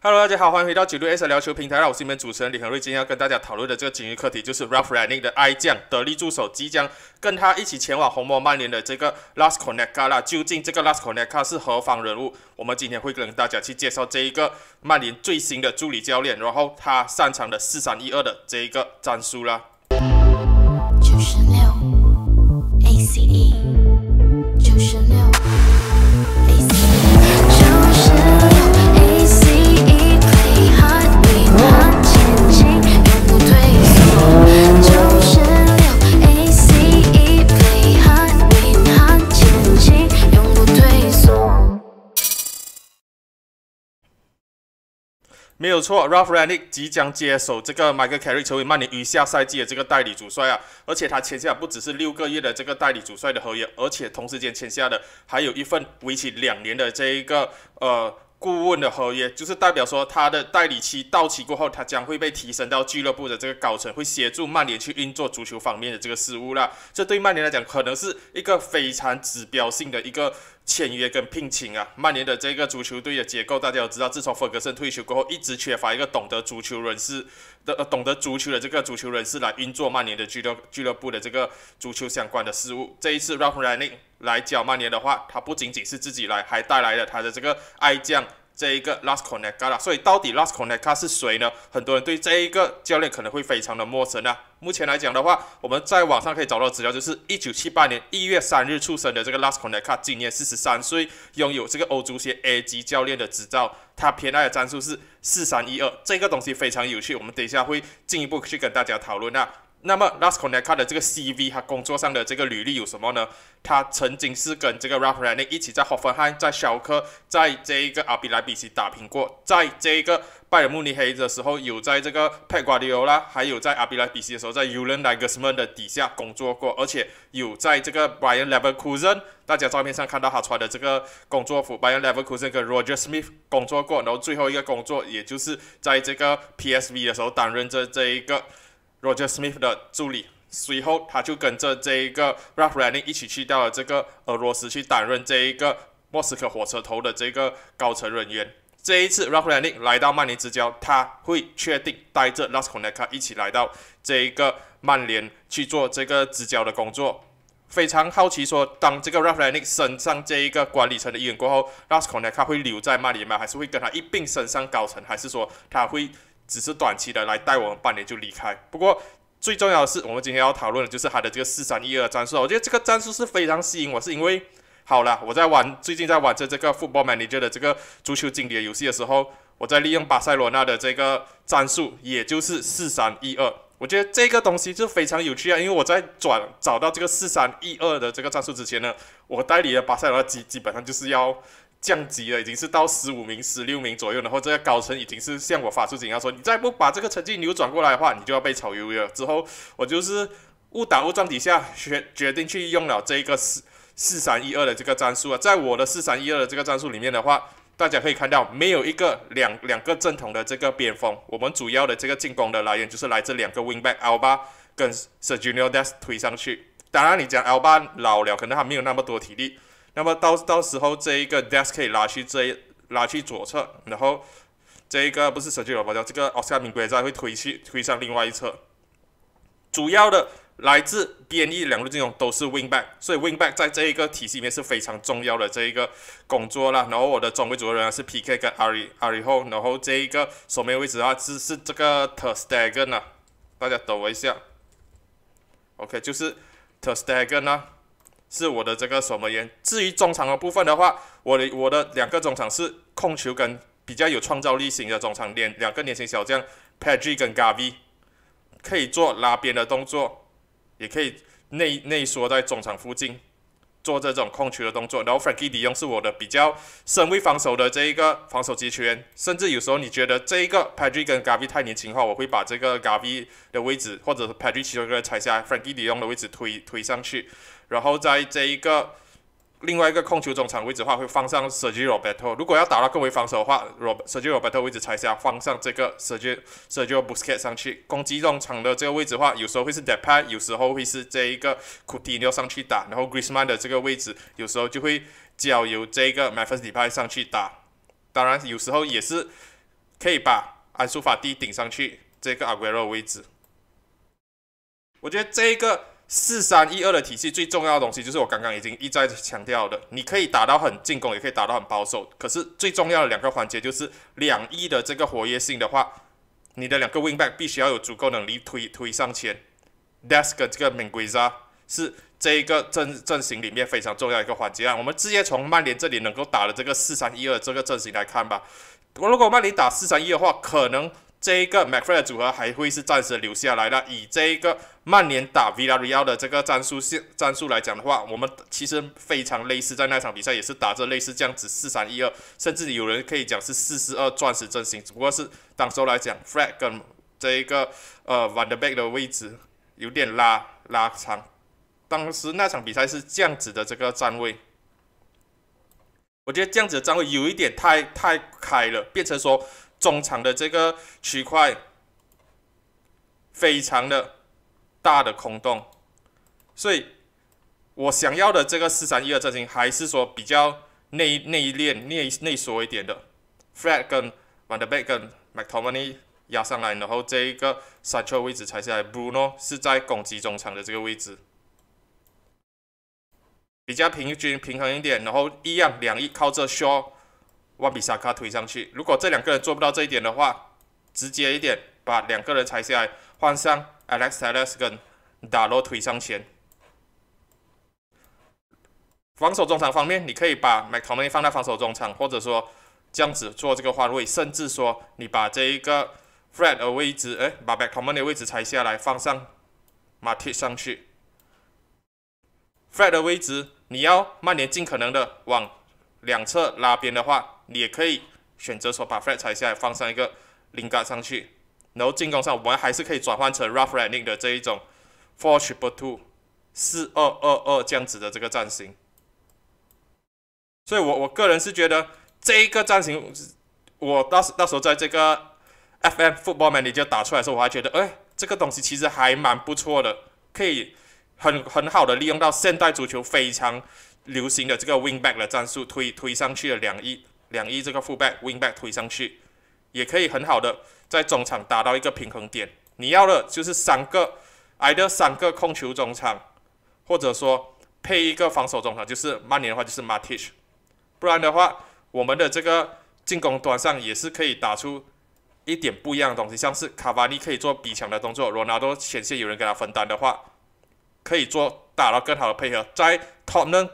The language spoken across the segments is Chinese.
Hello，大家好，欢迎回到九六 S 聊球平台，我是你们主持人李恒瑞。今天要跟大家讨论的这个今日课题就是 r a l p h r a n i n g 的爱将得力助手，即将跟他一起前往红魔曼联的这个 l a s c o n e t a 究竟这个 l a s c o n e t a 是何方人物？我们今天会跟大家去介绍这一个曼联最新的助理教练，然后他擅长的四三一二的这一个战术啦。九十六 a c d 没有错 r a l p h r a n i c 即将接手这个 Michael c a r r y 成为曼联余下赛季的这个代理主帅啊！而且他签下不只是六个月的这个代理主帅的合约，而且同时间签下的还有一份为期两年的这一个呃顾问的合约，就是代表说他的代理期到期过后，他将会被提升到俱乐部的这个高层，会协助曼联去运作足球方面的这个事务啦。这对曼联来讲，可能是一个非常指标性的一个。签约跟聘请啊，曼联的这个足球队的结构大家都知道，自从弗格森退休过后，一直缺乏一个懂得足球人士的懂得足球的这个足球人士来运作曼联的俱乐俱乐部的这个足球相关的事物。这一次，Rafaeling 来教曼联的话，他不仅仅是自己来，还带来了他的这个爱将。这一个 l a s c o n e a 所以到底 l a s c o n e a 是谁呢？很多人对这一个教练可能会非常的陌生啊。目前来讲的话，我们在网上可以找到资料，就是一九七八年一月三日出生的这个 l a s c o n e a 今年四十三岁，拥有这个欧足协 A 级教练的执照。他偏爱的战术是四三一二，这个东西非常有趣，我们等一下会进一步去跟大家讨论啊。那么 l a s c o n e c 的这个 CV 和工作上的这个履历有什么呢？他曾经是跟这个 r a h Rennie 一起在霍芬海、在肖克、在这一个阿比莱比西打拼过，在这一个拜仁慕尼黑的时候有在这个 Pat Guardiola，还有在阿比莱比西的时候在 u l e n a g e s m a n 的底下工作过，而且有在这个 Bayern Leverkusen，大家照片上看到他穿的这个工作服，Bayern Leverkusen 跟 Roger Smith 工作过，然后最后一个工作也就是在这个 PSV 的时候担任着这一个。Roger Smith 的助理，随后他就跟着这一个 r a f r a n i n 一起去到了这个俄罗斯，去担任这一个莫斯科火车头的这个高层人员。这一次 r a f r a n i n 来到曼联之教，他会确定带着 Lasconica 一起来到这一个曼联去做这个支教的工作。非常好奇说，当这个 r a f r a n i n 升上这一个管理层的议员过后，Lasconica 会留在曼联吗？还是会跟他一并升上高层？还是说他会？只是短期的来带我们半年就离开。不过最重要的是，我们今天要讨论的就是他的这个四三一二战术。我觉得这个战术是非常吸引我，是因为好了，我在玩最近在玩着这个 Football Manager 的这个足球经理的游戏的时候，我在利用巴塞罗那的这个战术，也就是四三一二。我觉得这个东西就非常有趣啊，因为我在转找到这个四三一二的这个战术之前呢，我代理的巴塞罗那基基本上就是要。降级了，已经是到十五名、十六名左右，然后这个高层已经是向我发出警告，说你再不把这个成绩扭转过来的话，你就要被炒鱿鱼了。之后我就是误打误撞底下决决定去用了这个四四三一二的这个战术啊，在我的四三一二的这个战术里面的话，大家可以看到没有一个两两个正统的这个边锋，我们主要的这个进攻的来源就是来自两个 wingback，阿尔巴跟塞吉 a 亚斯推上去。当然你讲 L 八老了，可能还没有那么多体力。那么到到时候这一个 desk 可以拉去这拉去左侧，然后这一个不是十几楼吧？叫这个奥斯卡明贵在会推去推向另外一侧。主要的来自边翼两路进容都是 win back，所以 win back 在这一个体系里面是非常重要的这一个工作啦。然后我的中位主要仍然是 PK 跟阿里阿里后，然后这一个守门位置的话是是这个 e g 特 n 啊，大家等我一下。OK，就是 e g 特 n 啊。是我的这个守门员。至于中场的部分的话，我的我的两个中场是控球跟比较有创造力型的中场，两两个年轻小将 p a d r i 跟 Gavi，可以做拉边的动作，也可以内内缩在中场附近做这种控球的动作。然后 Frankie d 用是我的比较身位防守的这一个防守集权，甚至有时候你觉得这一个 p a d r i 跟 Gavi 太年轻的话，我会把这个 Gavi 的位置，或者是 p a d r i 其中一个拆下，Frankie d 用的位置推推上去。然后在这一个另外一个控球中场位置的话，会放上 Sergio Roberto。如果要打到更为防守的话，Sergio Roberto 位置才是要放上这个 Sergio Sergio Busquets 上去。攻击中场的这个位置的话，有时候会是 Depay，有时候会是这一个 Coutinho 上去打。然后 Griezmann 的这个位置，有时候就会交由这个 Memphis Depay 上去打。当然，有时候也是可以把安苏法蒂顶上去，这个 Aguero 位置。我觉得这一个。四三一二的体系最重要的东西，就是我刚刚已经一再强调的，你可以打到很进攻，也可以打到很保守。可是最重要的两个环节，就是两翼的这个活跃性的话，你的两个 wing back 必须要有足够能力推推上前。d e s k 这个 m i n g u i z 是这一个阵阵型里面非常重要一个环节啊。我们直接从曼联这里能够打的这个四三一二这个阵型来看吧。我如果曼联打四三一二的话，可能。这一个 m c f e r 组合还会是暂时留下来的。以这一个曼联打 VLA 的这个战术性战术来讲的话，我们其实非常类似，在那场比赛也是打着类似这样子四三一二，甚至有人可以讲是四四二钻石阵型，只不过是当时候来讲 f l r g 跟这一个呃 Van d e b e c k 的位置有点拉拉长。当时那场比赛是这样子的这个站位，我觉得这样子的站位有一点太太开了，变成说。中场的这个区块非常的大的空洞，所以我想要的这个四三一二阵型还是说比较内内敛、内内缩一点的。Fred 跟 Van der b e c k 跟 McTominay 压上来，然后这一个三球位置才来 Bruno 是在攻击中场的这个位置，比较平均、平衡一点，然后一样两翼靠着 Shaw。瓦比萨卡推上去，如果这两个人做不到这一点的话，直接一点，把两个人裁下来，换上 Alex Telles 跟达罗推上前。防守中场方面，你可以把 m c c o m n y 放在防守中场，或者说这样子做这个换位，甚至说你把这一个 Fred 的位置，哎，把 m c c o m n y 的位置裁下来，放上马蒂上去。Fred 的位置，你要曼联尽可能的往两侧拉边的话。你也可以选择说把 flat 拆下来，放上一个 linga 上去，然后进攻上我们还是可以转换成 roughling 的这一种 four triple two 四二二二这样子的这个战型。所以，我我个人是觉得这一个战型，我到时到时候在这个 FM Football Manager 打出来的时候，我还觉得，哎，这个东西其实还蛮不错的，可以很很好的利用到现代足球非常流行的这个 wingback 的战术推推上去的两翼。两翼这个复 back win back 推上去，也可以很好的在中场达到一个平衡点。你要的就是三个 i h e 三个控球中场，或者说配一个防守中场，就是曼联的话就是 m a 马蒂 h 不然的话，我们的这个进攻端上也是可以打出一点不一样的东西，像是卡瓦尼可以做比强的动作，罗纳多前线有人给他分担的话，可以做打到更好的配合，在托特纳。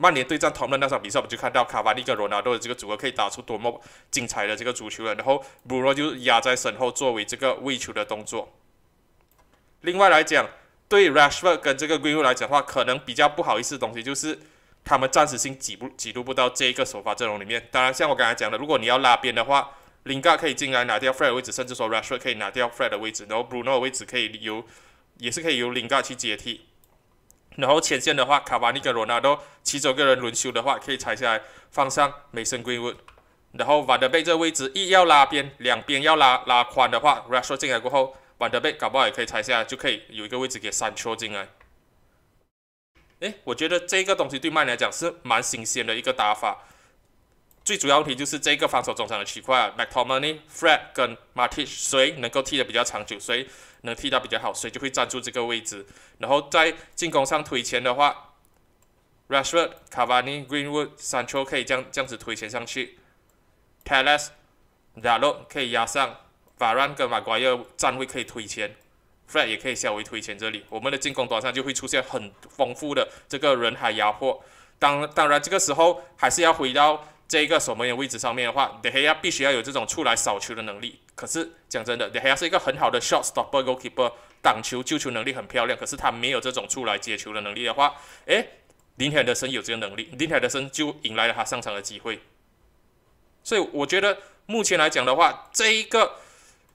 曼联对战他们那场比赛，我们就看到卡瓦尼跟罗纳多的这个组合可以打出多么精彩的这个足球了。然后布鲁诺就压在身后作为这个喂球的动作。另外来讲，对 Rashford 跟这个格林来讲的话，可能比较不好意思的东西就是他们暂时性挤不挤入不到这一个首发阵容里面。当然，像我刚才讲的，如果你要拉边的话，林加可以进来拿掉 Fred 的位置，甚至说 Rashford 可以拿掉 Fred 的位置，然后布鲁诺的位置可以由也是可以由林加去接替。然后前线的话，卡瓦尼跟罗纳多七周个人轮休的话，可以拆下来放上美森 Greenwood。然后瓦德贝这位置一要拉边，两边要拉拉宽的话，Rasho 进来过后，瓦德贝搞不好也可以拆下来，就可以有一个位置给三撮进来。诶，我觉得这个东西对曼联来讲是蛮新鲜的一个打法。最主要问题就是这个防守中场的区块，McTominay、Fred 跟 Martish 谁能够踢得比较长久，谁能踢得比较好，谁就会占住这个位置。然后在进攻上推前的话，Rashford、Cavani、Greenwood、Central 可以这样这样子推前上去 t a l l e s d a l o 可以压上 v a r a n g 跟马圭尔站位可以推前，Fred 也可以稍微推前。这里我们的进攻端上就会出现很丰富的这个人海压迫。当当然这个时候还是要回到。这一个守门员位置上面的话，德黑亚必须要有这种出来扫球的能力。可是讲真的，德黑亚是一个很好的 shortstop goalkeeper，挡球救球能力很漂亮。可是他没有这种出来接球的能力的话，诶，林海德森有这个能力，林海德森就迎来了他上场的机会。所以我觉得目前来讲的话，这一个。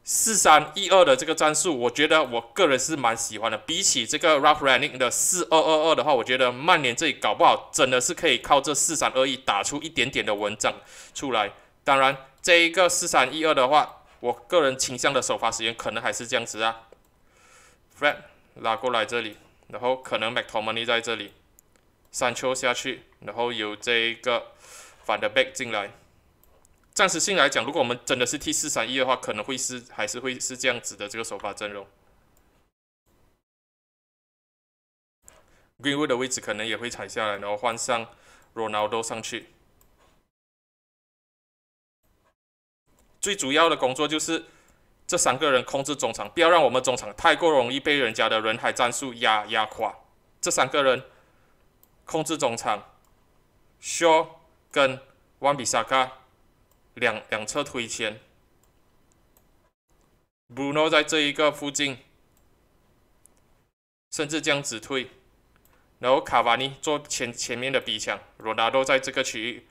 四三一二的这个战术，我觉得我个人是蛮喜欢的。比起这个 Raf r e l n i n g 的四二二二的话，我觉得曼联这里搞不好真的是可以靠这四三二一打出一点点的文章出来。当然，这一个四三一二的话，我个人倾向的首发时间可能还是这样子啊。Fred 拉过来这里，然后可能 McTominay 在这里，传球下去，然后有这一个反的 Back 进来。暂时性来讲，如果我们真的是 T 四三一的话，可能会是还是会是这样子的这个首发阵容。Greenwood 的位置可能也会踩下来，然后换上 Ronaldo 上去。最主要的工作就是这三个人控制中场，不要让我们中场太过容易被人家的人海战术压压垮。这三个人控制中场，Shaw 跟 Wan Bissaka。两两侧推前，Bruno 在这一个附近，甚至这样子推，然后卡瓦尼做前前面的逼抢，罗纳多在这个区域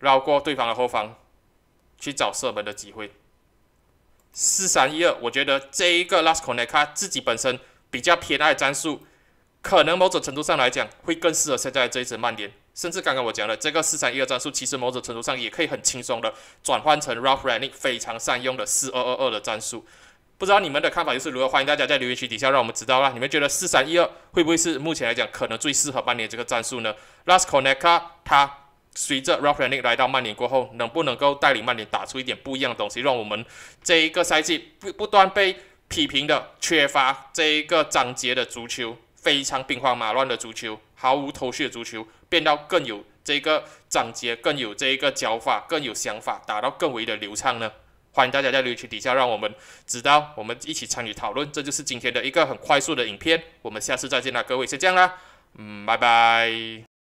绕过对方的后方去找射门的机会。四三一二，我觉得这一个 l a s c o n c a 自己本身比较偏爱战术，可能某种程度上来讲会更适合现在这一支曼联。甚至刚刚我讲的这个四三一二战术，其实某种程度上也可以很轻松的转换成 r l p h r u n n i c k 非常善用的四二二二的战术。不知道你们的看法又是如何？欢迎大家在留言区底下让我们知道啦。你们觉得四三一二会不会是目前来讲可能最适合曼联这个战术呢？Lasco Necka 他随着 r l p h r u n n i c k 来到曼联过后，能不能够带领曼联打出一点不一样的东西，让我们这一个赛季不不断被批评的缺乏这一个章节的足球，非常兵荒马乱的足球？毫无头绪的足球变到更有这个章节，更有这一个教法，更有想法，打到更为的流畅呢？欢迎大家在留言区底下让我们知道，我们一起参与讨论。这就是今天的一个很快速的影片，我们下次再见啦，各位，先这样啦，嗯，拜拜。